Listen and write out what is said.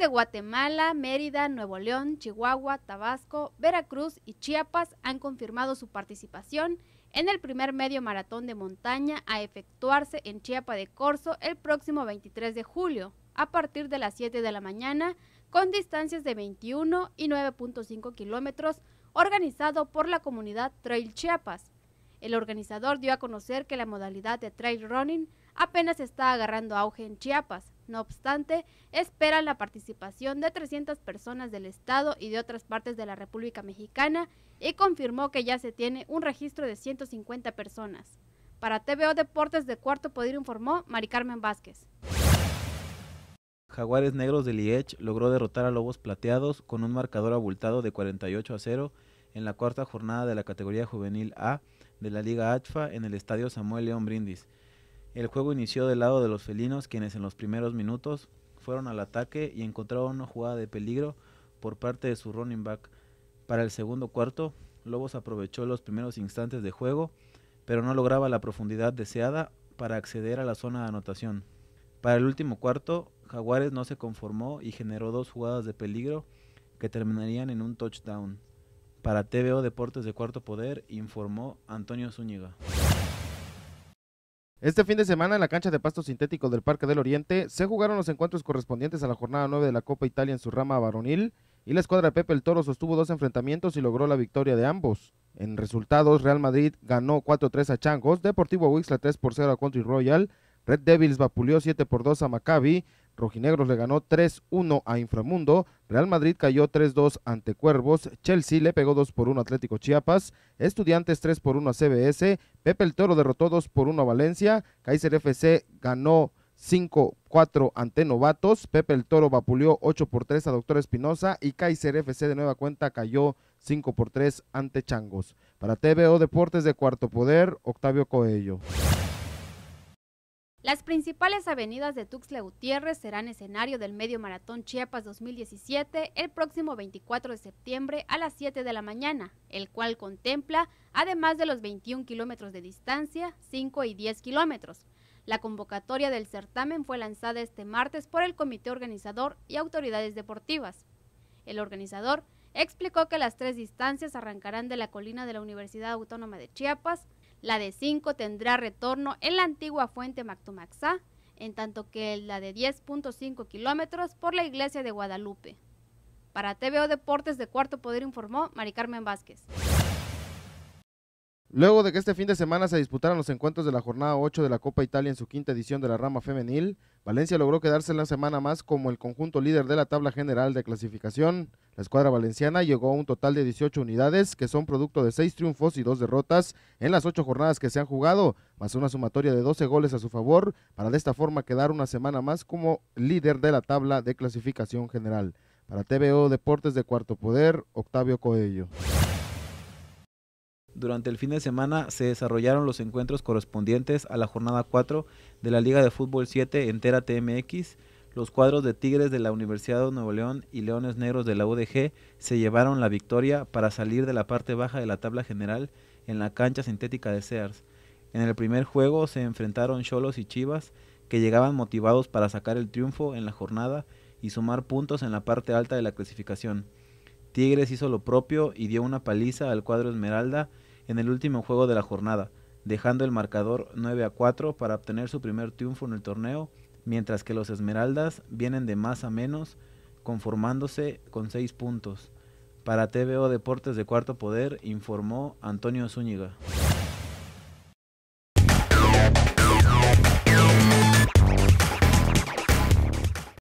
de Guatemala, Mérida, Nuevo León, Chihuahua, Tabasco, Veracruz y Chiapas han confirmado su participación en el primer medio maratón de montaña a efectuarse en Chiapa de Corzo el próximo 23 de julio, a partir de las 7 de la mañana, con distancias de 21 y 9.5 kilómetros, organizado por la comunidad Trail Chiapas. El organizador dio a conocer que la modalidad de trail running apenas está agarrando auge en Chiapas, no obstante, espera la participación de 300 personas del Estado y de otras partes de la República Mexicana y confirmó que ya se tiene un registro de 150 personas. Para TVO Deportes de Cuarto Poder informó Mari Carmen Vázquez. Jaguares Negros de Liege logró derrotar a Lobos Plateados con un marcador abultado de 48 a 0 en la cuarta jornada de la categoría juvenil A de la Liga atfa en el Estadio Samuel León Brindis. El juego inició del lado de los felinos, quienes en los primeros minutos fueron al ataque y encontraron una jugada de peligro por parte de su running back. Para el segundo cuarto, Lobos aprovechó los primeros instantes de juego, pero no lograba la profundidad deseada para acceder a la zona de anotación. Para el último cuarto, Jaguares no se conformó y generó dos jugadas de peligro que terminarían en un touchdown. Para TVO Deportes de Cuarto Poder informó Antonio Zúñiga. Este fin de semana en la cancha de pasto sintético del Parque del Oriente se jugaron los encuentros correspondientes a la jornada 9 de la Copa Italia en su rama varonil y la escuadra Pepe el Toro sostuvo dos enfrentamientos y logró la victoria de ambos. En resultados, Real Madrid ganó 4-3 a Changos, Deportivo Wixla 3 0 a Country Royal, Red Devils vapuleó 7 2 a Maccabi, Rojinegros le ganó 3-1 a Inframundo, Real Madrid cayó 3-2 ante Cuervos, Chelsea le pegó 2 1 a Atlético Chiapas, Estudiantes 3 1 a CBS, Pepe el Toro derrotó 2 1 a Valencia, Kaiser FC ganó 5-4 ante Novatos, Pepe el Toro vapuleó 8 3 a Doctor Espinosa y Kaiser FC de nueva cuenta cayó 5 3 ante Changos. Para TVO Deportes de Cuarto Poder, Octavio Coello. Las principales avenidas de Tuxtla Gutiérrez serán escenario del Medio Maratón Chiapas 2017 el próximo 24 de septiembre a las 7 de la mañana, el cual contempla, además de los 21 kilómetros de distancia, 5 y 10 kilómetros. La convocatoria del certamen fue lanzada este martes por el comité organizador y autoridades deportivas. El organizador explicó que las tres distancias arrancarán de la colina de la Universidad Autónoma de Chiapas, la de 5 tendrá retorno en la antigua fuente Mactumaxá, en tanto que la de 10.5 kilómetros por la iglesia de Guadalupe. Para TVO Deportes de Cuarto Poder informó Mari Carmen Vázquez. Luego de que este fin de semana se disputaran los encuentros de la jornada 8 de la Copa Italia en su quinta edición de la rama femenil, Valencia logró quedarse la semana más como el conjunto líder de la tabla general de clasificación. La escuadra valenciana llegó a un total de 18 unidades, que son producto de 6 triunfos y 2 derrotas en las 8 jornadas que se han jugado, más una sumatoria de 12 goles a su favor, para de esta forma quedar una semana más como líder de la tabla de clasificación general. Para TVO Deportes de Cuarto Poder, Octavio Coello. Durante el fin de semana se desarrollaron los encuentros correspondientes a la jornada 4 de la Liga de Fútbol 7 entera TMX. Los cuadros de Tigres de la Universidad de Nuevo León y Leones Negros de la UDG se llevaron la victoria para salir de la parte baja de la tabla general en la cancha sintética de Sears. En el primer juego se enfrentaron Cholos y Chivas, que llegaban motivados para sacar el triunfo en la jornada y sumar puntos en la parte alta de la clasificación. Tigres hizo lo propio y dio una paliza al cuadro Esmeralda en el último juego de la jornada, dejando el marcador 9 a 4 para obtener su primer triunfo en el torneo, mientras que los Esmeraldas vienen de más a menos, conformándose con 6 puntos. Para TVO Deportes de Cuarto Poder informó Antonio Zúñiga.